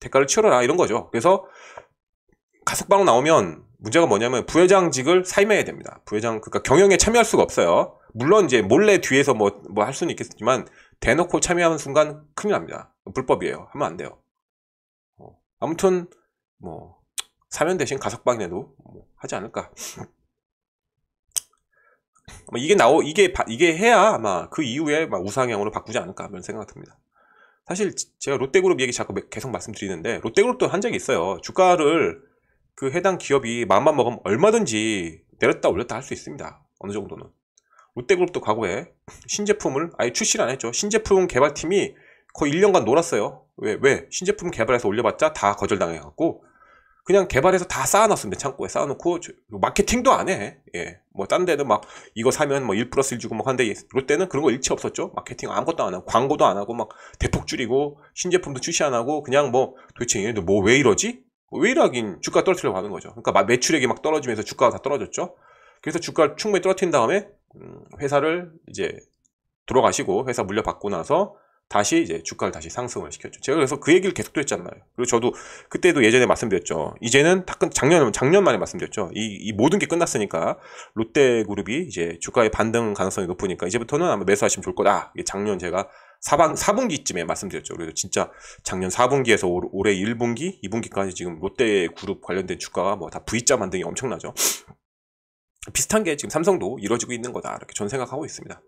A: 대가를 치러라 이런 거죠. 그래서 가석방 나오면 문제가 뭐냐면 부회장직을 사임해야 됩니다. 부회장 그러니까 경영에 참여할 수가 없어요. 물론 이제 몰래 뒤에서 뭐 뭐 할 수는 있겠지만 대놓고 참여하는 순간 큰일 납니다. 불법이에요. 하면 안 돼요. 어, 아무튼 뭐 사면 대신 가석방이라도 뭐 하지 않을까. 이게 나오 이게 바, 이게 해야 아마 그 이후에 막 우상향으로 바꾸지 않을까 하는 생각 듭니다. 사실 제가 롯데그룹 얘기 자꾸 계속 말씀드리는데 롯데그룹도 한 적이 있어요. 주가를 그 해당 기업이 마음만 먹으면 얼마든지 내렸다 올렸다 할 수 있습니다. 어느 정도는. 롯데그룹도 과거에 신제품을 아예 출시를 안 했죠. 신제품 개발팀이 거의 1년간 놀았어요. 왜? 왜? 신제품 개발해서 올려봤자 다 거절당해갖고 그냥 개발해서 다 쌓아놨습니다. 창고에 쌓아놓고 마케팅도 안 해. 예. 뭐딴 데는 막 이거 사면 뭐1 플러스 1 주고 막 한데 롯데는 그런 거 일체 없었죠. 마케팅 아무것도 안 하고 광고도 안 하고 막 대폭 줄이고 신제품도 출시 안 하고 그냥 뭐 도대체 얘네들 뭐 왜 이러지? 왜이하긴 주가 떨어뜨려고 하는 거죠. 그러니까 매출액이 막 떨어지면서 주가가 다 떨어졌죠. 그래서 주가를 충분히 떨어뜨린 다음에 음, 회사를 이제 들어가시고 회사 물려받고 나서 다시 이제 주가를 다시 상승을 시켰죠. 제가 그래서 그 얘기를 계속 드렸잖아요. 그리고 저도 그때도 예전에 말씀드렸죠. 이제는 다 끝, 작년, 작년 만에 말씀드렸죠. 이, 이 모든 게 끝났으니까 롯데 그룹이 이제 주가의 반등 가능성이 높으니까 이제부터는 아마 매수하시면 좋을 거다. 작년 제가 4방, 4분기쯤에 말씀드렸죠. 그래서 진짜 작년 4분기에서 올, 올해 1분기, 2분기까지 지금 롯데 그룹 관련된 주가가 뭐 다 V자 만등이 엄청나죠. 비슷한 게 지금 삼성도 이뤄지고 있는 거다. 이렇게 전 생각하고 있습니다.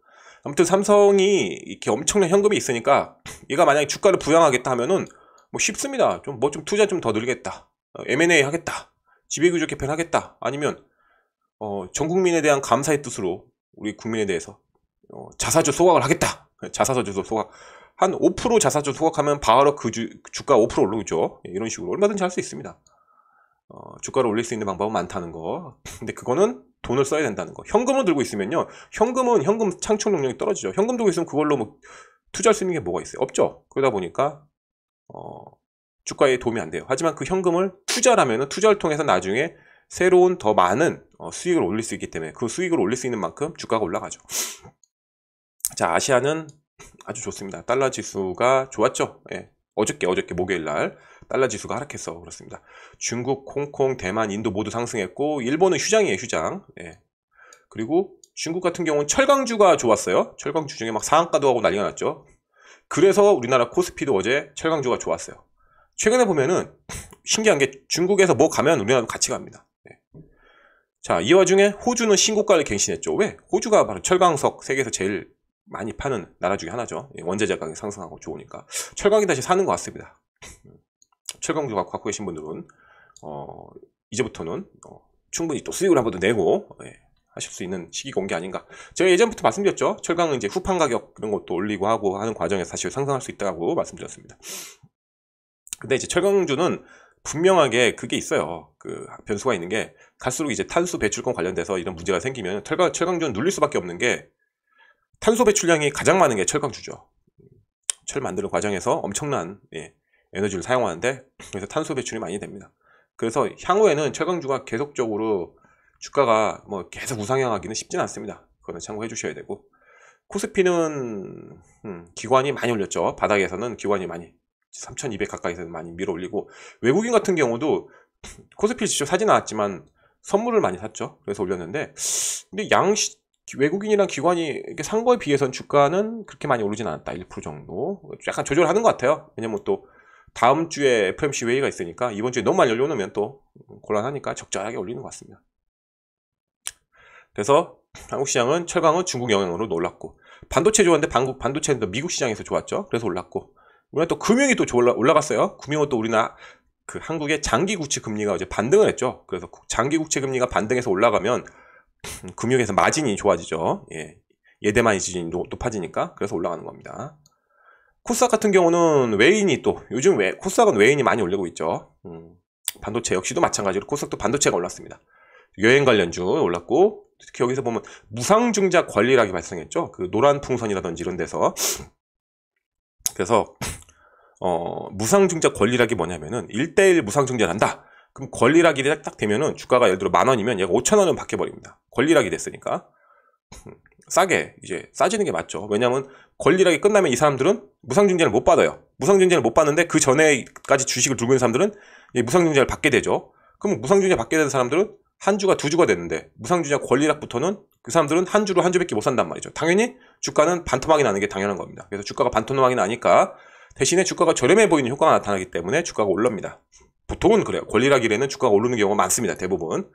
A: 아무튼 삼성이 이렇게 엄청난 현금이 있으니까 얘가 만약에 주가를 부양하겠다 하면은 뭐 쉽습니다. 좀 뭐좀 뭐 투자 좀 더 늘겠다. 어, M&A 하겠다. 지배구조 개편하겠다. 아니면 어, 전 국민에 대한 감사의 뜻으로 우리 국민에 대해서 어, 자사주 소각을 하겠다. 그 자사서주도 소각 한5% 자사주 소각하면 바로 그 주, 주가 5% 올라오죠. 예, 이런 식으로 얼마든지 할 수 있습니다. 어, 주가를 올릴 수 있는 방법은 많다는 거. 근데 그거는 돈을 써야 된다는 거. 현금을 들고 있으면요. 현금은 현금 창출 능력이 떨어지죠. 현금 들고 있으면 그걸로 뭐 투자할 수 있는 게 뭐가 있어요? 없죠. 그러다 보니까 어, 주가에 도움이 안 돼요. 하지만 그 현금을 투자라면 투자를 통해서 나중에 새로운 더 많은 어, 수익을 올릴 수 있기 때문에 그 수익을 올릴 수 있는 만큼 주가가 올라가죠. 자 아시아는 아주 좋습니다. 달러 지수가 좋았죠. 예. 어저께 어저께 목요일 날 달러 지수가 하락했어 그렇습니다. 중국, 홍콩, 대만, 인도 모두 상승했고 일본은 휴장이에요 휴장. 예. 그리고 중국 같은 경우는 철강주가 좋았어요. 철강주 중에 막 상한가도 하고 난리가 났죠. 그래서 우리나라 코스피도 어제 철강주가 좋았어요. 최근에 보면은 신기한 게 중국에서 뭐 가면 우리나라도 같이 갑니다. 네. 자, 이 와중에 호주는 신고가를 갱신했죠. 왜? 호주가 바로 철강석 세계에서 제일 많이 파는 나라 중에 하나죠. 예, 원재 자가격이 상승하고 좋으니까 철강이 다시 사는 것 같습니다. 음. 철강주 갖고 계신 분들은 어, 이제부터는 어, 충분히 또 수익을 한번 더 내고 예, 하실 수 있는 시기가 온 게 아닌가. 제가 예전부터 말씀드렸죠. 철강은 이제 후판 가격 이런 것도 올리고 하고 하는 과정에서 사실 상승할 수 있다고 말씀드렸습니다. 근데 이제 철강주는 분명하게 그게 있어요. 그 변수가 있는 게 갈수록 이제 탄소 배출권 관련돼서 이런 문제가 생기면 철강, 철강주는 눌릴 수밖에 없는 게 탄소 배출량이 가장 많은 게 철강주죠. 철 만드는 과정에서 엄청난 예, 에너지를 사용하는데 그래서 탄소 배출이 많이 됩니다. 그래서 향후에는 철강주가 계속적으로 주가가 뭐 계속 우상향하기는 쉽진 않습니다. 그거는 참고해 주셔야 되고 코스피는 음, 기관이 많이 올렸죠. 바닥에서는 기관이 많이 3,200 가까이서 많이 밀어 올리고 외국인 같은 경우도 코스피 직접 사지 나왔지만 선물을 많이 샀죠. 그래서 올렸는데 근데 양식 외국인이랑 기관이 이렇게 산 거에 비해선 주가는 그렇게 많이 오르진 않았다. 1% 정도. 약간 조절하는 을것 같아요. 왜냐면 또 다음 주에 FMC 회의가 있으니까 이번 주에 너무 많이 열려놓으면 또 곤란하니까 적절하게 올리는 것 같습니다. 그래서 한국 시장은 철강은 중국 영향으로 놀랐고 반도체 좋았는데 반국, 반도체는 또 미국 시장에서 좋았죠. 그래서 올랐고 우리나또 금융이 또 올라, 올라갔어요. 금융은 또 우리나라 그 한국의 장기 국채 금리가 이제 반등을 했죠. 그래서 장기 국채 금리가 반등해서 올라가면 음, 금융에서 마진이 좋아지죠. 예. 예대만이 지진이 높아지니까 그래서 올라가는 겁니다. 코스닥 같은 경우는 외인이 또 요즘 외, 코스닥은 외인이 많이 올리고 있죠. 음, 반도체 역시도 마찬가지로 코스닥도 반도체가 올랐습니다. 여행 관련주 올랐고 특히 여기서 보면 무상증자 권리락이 발생했죠. 그 노란 풍선이라든지 이런 데서 그래서 어, 무상증자 권리락이 뭐냐면은 1대1 무상증자를 한다. 그럼 권리락이 딱 되면은 주가가 예를 들어 만 원이면 얘가 5천 원은 바뀌어 버립니다. 권리락이 됐으니까 싸게 이제 싸지는 게 맞죠. 왜냐하면 권리락이 끝나면 이 사람들은 무상증자를 못 받아요. 무상증자를 못 받는데 그 전에까지 주식을 들고 있는 사람들은 무상증자를 받게 되죠. 그럼 무상증자 받게 되는 사람들은 한 주가 두 주가 됐는데 무상증자 권리락부터는 그 사람들은 한 주로 한 주밖에 못 산단 말이죠. 당연히 주가는 반토막이 나는 게 당연한 겁니다. 그래서 주가가 반토막이 나니까 대신에 주가가 저렴해 보이는 효과가 나타나기 때문에 주가가 올릅니다. 보통은 그래요. 권리락일에는 주가가 오르는 경우가 많습니다. 대부분.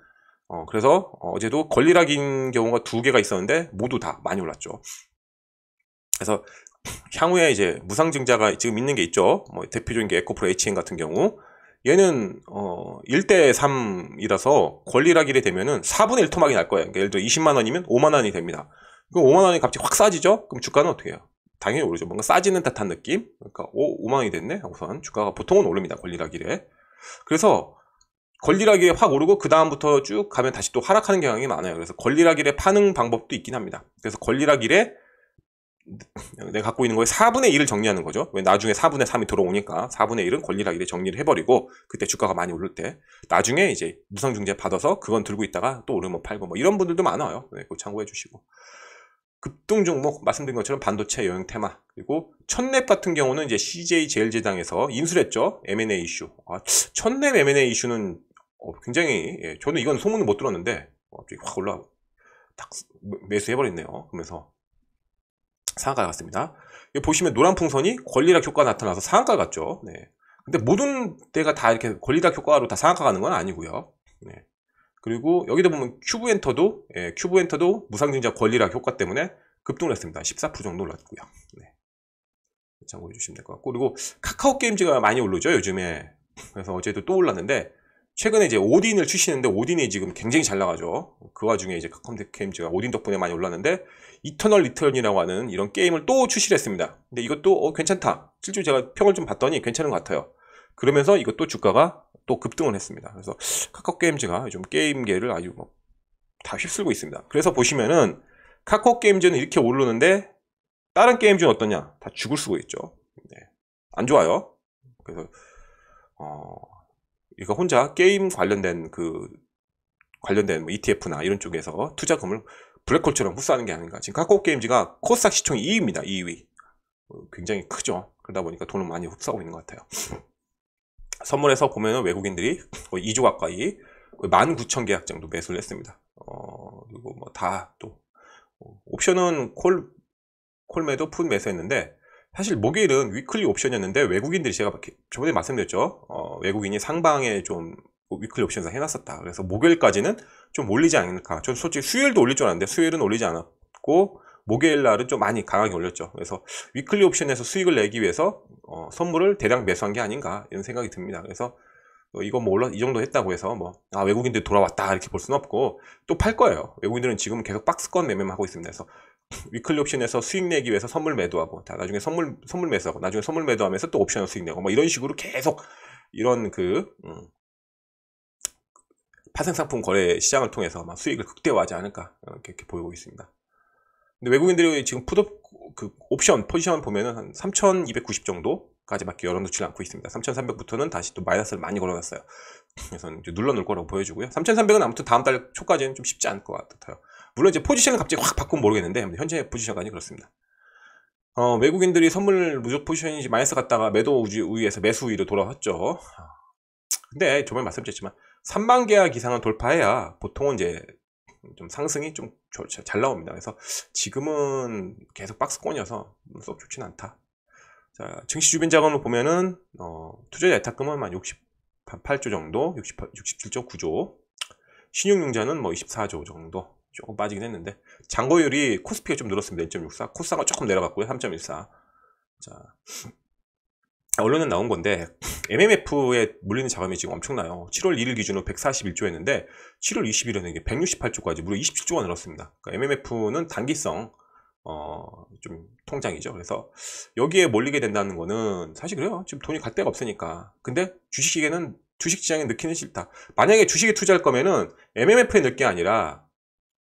A: 어, 그래서 어, 어제도 권리락인 경우가 두 개가 있었는데 모두 다 많이 올랐죠. 그래서 향후에 이제 무상증자가 지금 있는 게 있죠. 뭐 대표적인 게 에코프로 HN 같은 경우 얘는 어 1대 3이라서 권리락일이 되면은 4분의 1 토막이 날 거예요. 그러니까 예를 들어 20만 원이면 5만 원이 됩니다. 그럼 5만 원이 갑자기 확 싸지죠? 그럼 주가는 어떻게 해요? 당연히 오르죠. 뭔가 싸지는 듯한 느낌? 그러니까 오, 5만 원이 됐네? 우선 주가가 보통은 오릅니다. 권리락일에. 그래서 권리락이 확 오르고 그 다음부터 쭉 가면 다시 또 하락하는 경향이 많아요. 그래서 권리락일에 파는 방법도 있긴 합니다. 그래서 권리락일에 내가 갖고 있는 거에 4분의 1을 정리하는 거죠. 왜 나중에 4분의 3이 들어오니까 4분의 1은 권리락일에 정리를 해버리고 그때 주가가 많이 오를 때 나중에 이제 무상중재 받아서 그건 들고 있다가 또 오르면 팔고 뭐 이런 분들도 많아요. 네, 참고해 주시고. 급등 종목 뭐 말씀드린 것처럼 반도체 여행 테마 그리고 천랩 같은 경우는 이제 CJ 제일제당에서 인수했죠 M&A 이슈 아, 천랩 M&A 이슈는 어, 굉장히 예, 저는 이건 소문을 못 들었는데 어, 갑자기 확 올라 가고딱 매수해버렸네요 그러면서 상한가 갔습니다 보시면 노란 풍선이 권리락 효과 나타나서 상한가 갔죠 네. 근데 모든 때가 다 이렇게 권리락 효과로 다 상한가 가는 건 아니고요 네. 그리고 여기다 보면 큐브 엔터도 예, 큐브 엔터도 무상증자 권리락 효과 때문에 급등을 했습니다. 14% 정도 올랐고요. 네. 참고해 주시면 될 것 같고 그리고 카카오 게임즈가 많이 오르죠 요즘에 그래서 어제도 또 올랐는데 최근에 이제 오딘을 출시했는데 오딘이 지금 굉장히 잘 나가죠 그 와중에 이제 카카오 게임즈가 오딘 덕분에 많이 올랐는데 이터널 리턴이라고 하는 이런 게임을 또출시 했습니다 근데 이것도 어, 괜찮다 실제로 제가 평을 좀 봤더니 괜찮은 것 같아요 그러면서 이것도 주가가 또 급등을 했습니다. 그래서 카카오 게임즈가 좀 게임계를 아주 뭐다 휩쓸고 있습니다. 그래서 보시면은 카카오 게임즈는 이렇게 오르는데 다른 게임즈는 어떠냐? 다 죽을 수가 있죠. 네. 안 좋아요. 그래서 어, 그러 혼자 게임 관련된 그 관련된 뭐 ETF나 이런 쪽에서 투자금을 블랙홀처럼 흡수하는 게 아닌가. 지금 카카오 게임즈가 코스닥 시총 2위입니다. 2위. 어, 굉장히 크죠. 그러다 보니까 돈을 많이 흡수하고 있는 것 같아요. 선물에서 보면은 외국인들이 거의 2주 가까이 19,000 계약 정도 매수를 했습니다. 어, 그리고 뭐 다또 어, 옵션은 콜 콜매도 풋 매수했는데 사실 목요일은 위클리 옵션이었는데 외국인들이 제가 저번에 말씀드렸죠. 어, 외국인이 상방에 좀 위클리 옵션에서 해놨었다. 그래서 목요일까지는 좀 올리지 않을까. 저는 솔직히 수요일도 올릴 줄 알았는데 수요일은 올리지 않았고 목요일 날은 좀 많이 강하게 올렸죠. 그래서 위클리 옵션에서 수익을 내기 위해서 어, 선물을 대량 매수한 게 아닌가 이런 생각이 듭니다. 그래서 이거 뭐 올라 이 정도 했다고 해서 뭐 아 외국인들 이 돌아왔다 이렇게 볼 수는 없고 또 팔 거예요. 외국인들은 지금 계속 박스권 매매만 하고 있습니다. 그래서 위클리 옵션에서 수익 내기 위해서 선물 매도하고 다 나중에 선물 선물 매수하고 나중에 선물 매도하면서 또 옵션 수익 내고 뭐 이런 식으로 계속 이런 그 음, 파생상품 거래 시장을 통해서 아 수익을 극대화하지 않을까 이렇게, 이렇게 보이고 있습니다. 근데 외국인들이 지금 푸드 그 옵션 포지션 보면은 한 3,290 정도까지밖에 열어놓지 않고 있습니다. 3,300부터는 다시 또 마이너스를 많이 걸어놨어요. 그래서 이제 눌러놓을 거라고 보여주고요. 3,300은 아무튼 다음 달 초까지는 좀 쉽지 않을 것 같아요. 물론 이제 포지션을 갑자기 확 바꾸면 모르겠는데 현재 포지션까지 그렇습니다. 어, 외국인들이 선물 무적 포지션이지 마이너스 갔다가 매도 우지, 우위에서 매수 위로 돌아왔죠. 근데 저번에 말씀드렸지만 3만 계약 이상은 돌파해야 보통은 이제 좀 상승이 좀 잘 나옵니다. 그래서 지금은 계속 박스권이어서 썩 좋진 않다. 자, 증시 주변 자금을 보면은 어, 투자자 예탁금은 한 68조 정도, 60, 67.9조, 신용융자는 뭐 24조 정도 조금 빠지긴 했는데 장고율이 코스피가 좀 늘었습니다. 1.64, 코스가 조금 내려갔고요. 3.14. 자, 언론은 나온 건데 MMF에 물리는 자금이 지금 엄청나요. 7월 1일 기준으로 141조였는데 7월 20일에는 이게 168조까지 무려 27조가 늘었습니다. 그러니까 MMF는 단기성 어, 좀 통장이죠. 그래서 여기에 몰리게 된다는 거는 사실 그래요. 지금 돈이 갈 데가 없으니까. 근데 주식시계는 주식시장에 넣기는 싫다. 만약에 주식에 투자할 거면은 MMF에 넣을 게 아니라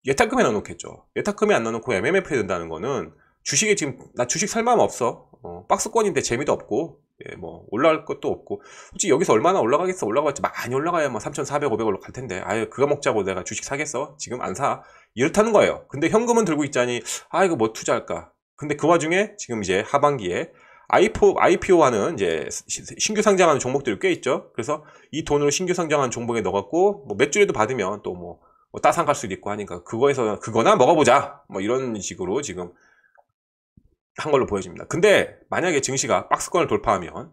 A: 예탁금에 넣어놓겠죠. 예탁금에 안 넣어놓고 MMF에 넣는다는 거는 주식에 지금 나 주식 살 마음 없어. 어, 박스권인데 재미도 없고 예, 뭐 올라갈 것도 없고 솔직히 여기서 얼마나 올라가겠어 올라가겠지 많이 올라가야 막 3,400, 500으로 갈 텐데 아유 그거 먹자고 내가 주식 사겠어? 지금 안 사? 이렇다는 거예요 근데 현금은 들고 있자니 아 이거 뭐 투자할까 근데 그 와중에 지금 이제 하반기에 IPO, IPO하는 이제 신규 상장하는 종목들이 꽤 있죠 그래서 이 돈으로 신규 상장하는 종목에 넣어갖고 뭐 매출에도 받으면 또뭐 뭐 따상 갈 수도 있고 하니까 그거에서 그거나 먹어보자 뭐 이런 식으로 지금 한 걸로 보여집니다. 근데 만약에 증시가 박스권을 돌파하면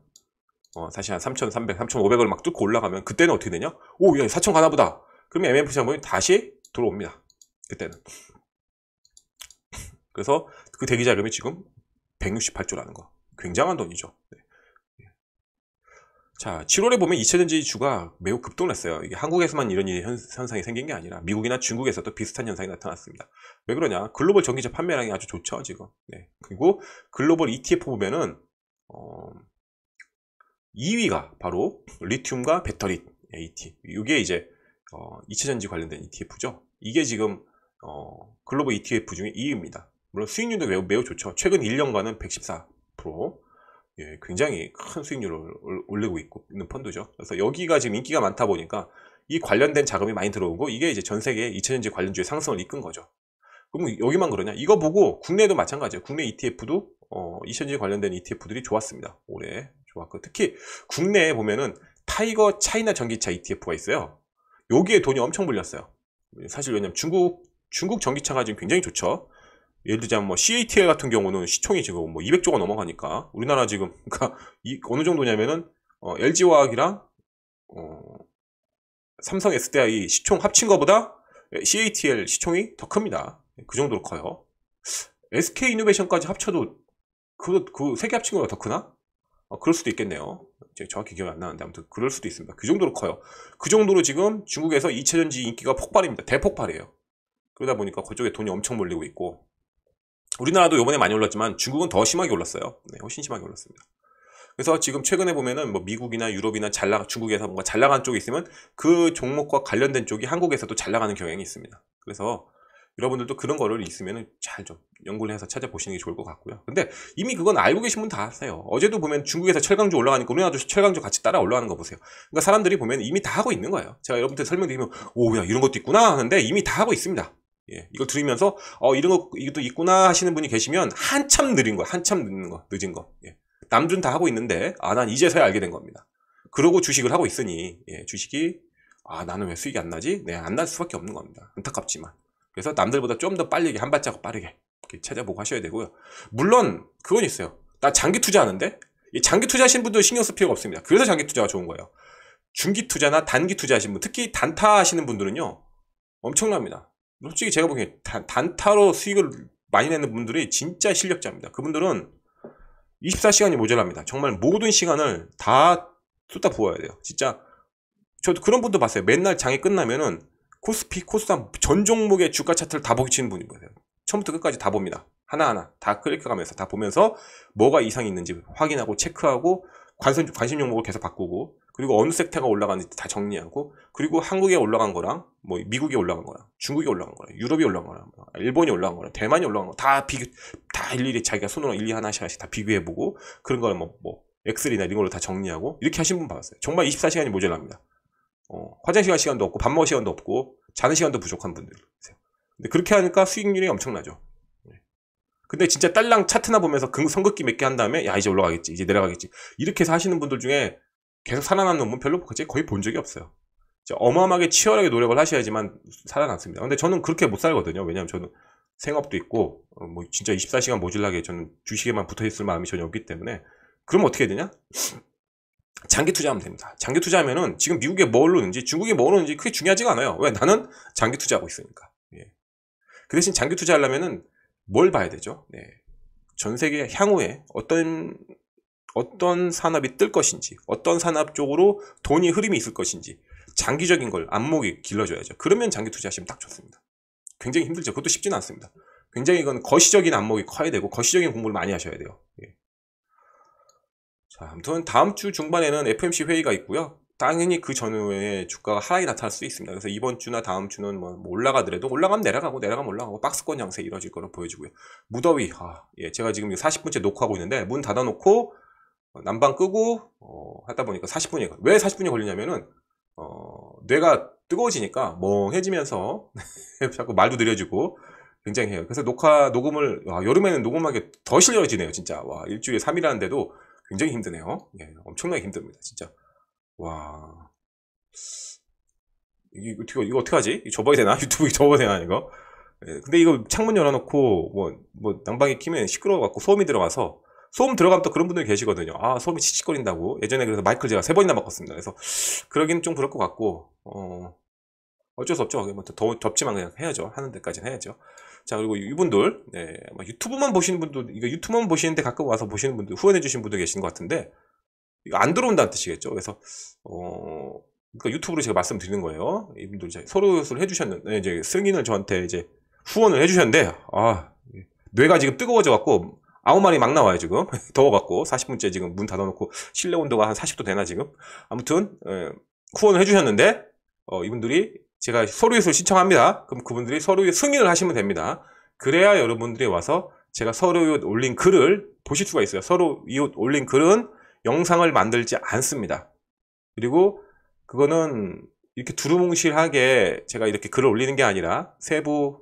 A: 어, 사실 한 3,300, 3,500을 막 뚫고 올라가면 그때는 어떻게 되냐? 오, 야, 4,000 가나 보다. 그러면 MMF 시장 보면 다시 들어옵니다. 그때는. 그래서 그 대기 자금이 지금 168조라는 거. 굉장한 돈이죠. 네. 자, 7월에 보면 2차 전지주가 매우 급등했어요. 이게 한국에서만 이런 현, 상이 생긴 게 아니라 미국이나 중국에서도 비슷한 현상이 나타났습니다. 왜 그러냐? 글로벌 전기차 판매량이 아주 좋죠, 지금. 네. 그리고 글로벌 ETF 보면은 어, 2위가 바로 리튬과 배터리 AT. 예, e 이게 이제 어, 2차 전지 관련된 ETF죠. 이게 지금 어, 글로벌 ETF 중에 2위입니다. 물론 수익률도 매우, 매우 좋죠. 최근 1년간은 114%, 예, 굉장히 큰 수익률을 올리고 있고 있는 펀드죠. 그래서 여기가 지금 인기가 많다 보니까 이 관련된 자금이 많이 들어오고 이게 이제 전 세계 2000년대 관련주의 상승을 이끈 거죠. 그럼 여기만 그러냐? 이거 보고 국내도 마찬가지예요. 국내 ETF도 어, 2000년대 관련된 ETF들이 좋았습니다. 올해 좋았고 특히 국내에 보면은 타이거 차이나 전기차 ETF가 있어요. 여기에 돈이 엄청 불렸어요 사실 왜냐면 중국 중국 전기차가 지금 굉장히 좋죠. 예를 들자면 뭐 CATL 같은 경우는 시총이 지금 뭐 200조가 넘어가니까 우리나라 지금 그러니까 이 어느 정도냐면은 어, LG화학이랑 어, 삼성 SDI 시총 합친 거보다 CATL 시총이 더 큽니다. 그 정도로 커요. SK 이노베이션까지 합쳐도 그세 그 개 합친 거가 더 크나? 어, 그럴 수도 있겠네요. 제가 정확히 기억이 안 나는데 아무튼 그럴 수도 있습니다. 그 정도로 커요. 그 정도로 지금 중국에서 2차전지 인기가 폭발입니다. 대폭발이에요. 그러다 보니까 그쪽에 돈이 엄청 몰리고 있고 우리나라도 요번에 많이 올랐지만 중국은 더 심하게 올랐어요. 네, 훨씬 심하게 올랐습니다. 그래서 지금 최근에 보면은 뭐 미국이나 유럽이나 잘나 중국에서 뭔가 잘 나간 쪽이 있으면 그 종목과 관련된 쪽이 한국에서도 잘 나가는 경향이 있습니다. 그래서 여러분들도 그런 거를 있으면 잘좀 연구를 해서 찾아보시는 게 좋을 것 같고요. 근데 이미 그건 알고 계신 분 다 아세요. 어제도 보면 중국에서 철강주 올라가니까 우리나라도 철강주 같이 따라 올라가는 거 보세요. 그러니까 사람들이 보면 이미 다 하고 있는 거예요. 제가 여러분들 설명드리면 오, 야, 이런 것도 있구나 하는데 이미 다 하고 있습니다. 예, 이걸 들으면서 어 이런 거 이것도 있구나 하시는 분이 계시면 한참 느린 거, 한참 늦는 거, 늦은 거. 예. 남들은 다 하고 있는데 아 난 이제서야 알게 된 겁니다. 그러고 주식을 하고 있으니 예, 주식이 아 나는 왜 수익이 안 나지? 네, 안 날 수밖에 없는 겁니다. 안타깝지만 그래서 남들보다 좀더 빠르게 한발짝 빠르게 찾아보고 하셔야 되고요. 물론 그건 있어요. 나 장기 투자하는데 이 장기 투자하신 분들 신경 쓸 필요가 없습니다. 그래서 장기 투자가 좋은 거예요. 중기 투자나 단기 투자하신 분, 특히 단타 하시는 분들은요 엄청납니다. 솔직히 제가 보기엔 단, 단타로 수익을 많이 내는 분들이 진짜 실력자입니다. 그분들은 24시간이 모자랍니다. 정말 모든 시간을 다 쏟다 부어야 돼요. 진짜 저도 그런 분도 봤어요. 맨날 장이 끝나면은 코스피, 코스닥 전 종목의 주가 차트를 다 보기 치는 분이 보세요. 처음부터 끝까지 다 봅니다. 하나하나 다클릭하면서다 보면서 뭐가 이상이 있는지 확인하고 체크하고 관심, 관심 종목을 계속 바꾸고 그리고 어느 섹터가 올라갔는지 다 정리하고 그리고 한국에 올라간 거랑 뭐 미국에 올라간 거랑 중국에 올라간 거랑 유럽이 올라간 거랑 뭐 일본이 올라간 거랑 대만이 올라간 거 다 비교 다 일일이 자기가 손으로 일일이 하나씩 하나씩 다 비교해 보고 그런 거는 뭐, 뭐 엑셀이나 이런 걸로 다 정리하고 이렇게 하신 분 봤어요. 정말 24시간이 모자랍니다. 어, 화장 시간 시간도 없고 밥 먹을 시간도 없고 자는 시간도 부족한 분들 근데 그렇게 하니까 수익률이 엄청나죠. 네. 근데 진짜 딸랑 차트나 보면서 금 그 성급기 몇 개 한 다음에 야 이제 올라가겠지 이제 내려가겠지 이렇게 해서 하시는 분들 중에 계속 살아남는 놈은 별로 그치? 거의 본 적이 없어요. 어마어마하게 치열하게 노력을 하셔야지만 살아났습니다. 근데 저는 그렇게 못 살거든요. 왜냐하면 저는 생업도 있고 어, 뭐 진짜 24시간 모질라게 저는 주식에만 붙어있을 마음이 전혀 없기 때문에 그럼 어떻게 해야 되냐? 장기 투자하면 됩니다. 장기 투자하면은 지금 미국에 뭘 오는지 중국에 뭘 오는지 크게 중요하지가 않아요. 왜? 나는 장기 투자하고 있으니까. 예. 그 대신 장기 투자하려면은 뭘 봐야 되죠? 네. 전 세계 향후에 어떤 어떤 산업이 뜰 것인지, 어떤 산업 쪽으로 돈이 흐름이 있을 것인지, 장기적인 걸 안목이 길러줘야죠. 그러면 장기 투자하시면 딱 좋습니다. 굉장히 힘들죠. 그것도 쉽지는 않습니다. 굉장히 이건 거시적인 안목이 커야 되고 거시적인 공부를 많이 하셔야 돼요. 예. 자, 아무튼 다음 주 중반에는 FMC 회의가 있고요. 당연히 그 전후에 주가가 하락이 나타날 수 있습니다. 그래서 이번 주나 다음 주는 뭐, 뭐 올라가더라도 올라가면 내려가고 내려가면 올라가고 박스권 양세 이루어질 거로 보여지고요. 무더위, 아, 예, 제가 지금 40분째 녹화하고 있는데 문 닫아놓고 어, 난방 끄고 어, 하다 보니까 40분이 걸려요. 왜 40분이 걸리냐면은 어, 뇌가 뜨거워지니까 멍해지면서 자꾸 말도 느려지고 굉장히 해요. 그래서 녹화 녹음을 와, 여름에는 녹음하기 더 실려지네요, 진짜. 와 일주일에 3일하는데도 굉장히 힘드네요. 예, 엄청나게 힘듭니다, 진짜. 와 이거 어떻게 이거 어떻게 하지? 접어야 되나? 유튜브 접어야 되나 이거? 예, 근데 이거 창문 열어놓고 뭐뭐 뭐, 뭐 난방이 키면 시끄러워갖고 소음이 들어가서 소음 들어가면 또 그런 분들이 계시거든요. 아, 소음이 칙칙거린다고. 예전에 그래서 마이크를 제가 세 번이나 바꿨습니다. 그래서 그러기는 좀 그럴 것 같고, 어, 어쩔 수 없죠. 뭐 더, 덥지만 그냥 해야죠. 하는 데까지 해야죠. 자, 그리고 이분들, 네, 뭐 유튜브만 보시는 분들 이거 유튜브만 보시는데 가끔 와서 보시는 분들, 후원해주신 분들 계신 것 같은데, 이거 안 들어온다는 뜻이겠죠. 그래서, 어, 그러니까 유튜브로 제가 말씀드리는 거예요. 이분들 이제 서로를 해주셨는데, 네, 이제 승인을 저한테 이제 후원을 해주셨는데, 아, 뇌가 지금 뜨거워져 갖고 아홉 마리 막 나와요 지금 더워갖고 40분째 지금 문 닫아놓고 실내 온도가 한 40도 되나 지금 아무튼 에, 예, 후원을 해주셨는데 어, 이분들이 제가 서류에서 신청합니다 그럼 그분들이 서류에 승인을 하시면 됩니다 그래야 여러분들이 와서 제가 서류에 올린 글을 보실 수가 있어요 서류에 올린 글은 영상을 만들지 않습니다 그리고 그거는 이렇게 두루뭉실하게 제가 이렇게 글을 올리는 게 아니라 세부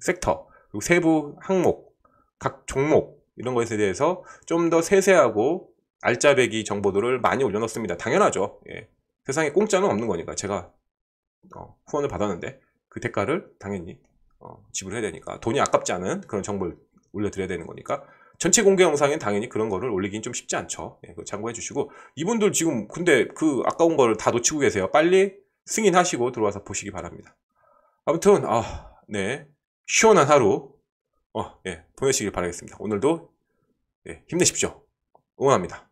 A: 섹터 그리고 세부 항목 각 종목 이런 것에 대해서 좀 더 세세하고 알짜배기 정보들을 많이 올려놓습니다. 당연하죠. 예. 세상에 공짜는 없는 거니까 제가 어, 후원을 받았는데 그 대가를 당연히 어, 지불해야 되니까 돈이 아깝지 않은 그런 정보를 올려드려야 되는 거니까 전체 공개 영상엔 당연히 그런 거를 올리긴 좀 쉽지 않죠. 예, 참고해 주시고 이분들 지금 근데 그 아까운 거를 다 놓치고 계세요. 빨리 승인하시고 들어와서 보시기 바랍니다. 아무튼 아, 네 시원한 하루 어, 예, 보내시길 바라겠습니다. 오늘도 예, 힘내십시오. 응원합니다.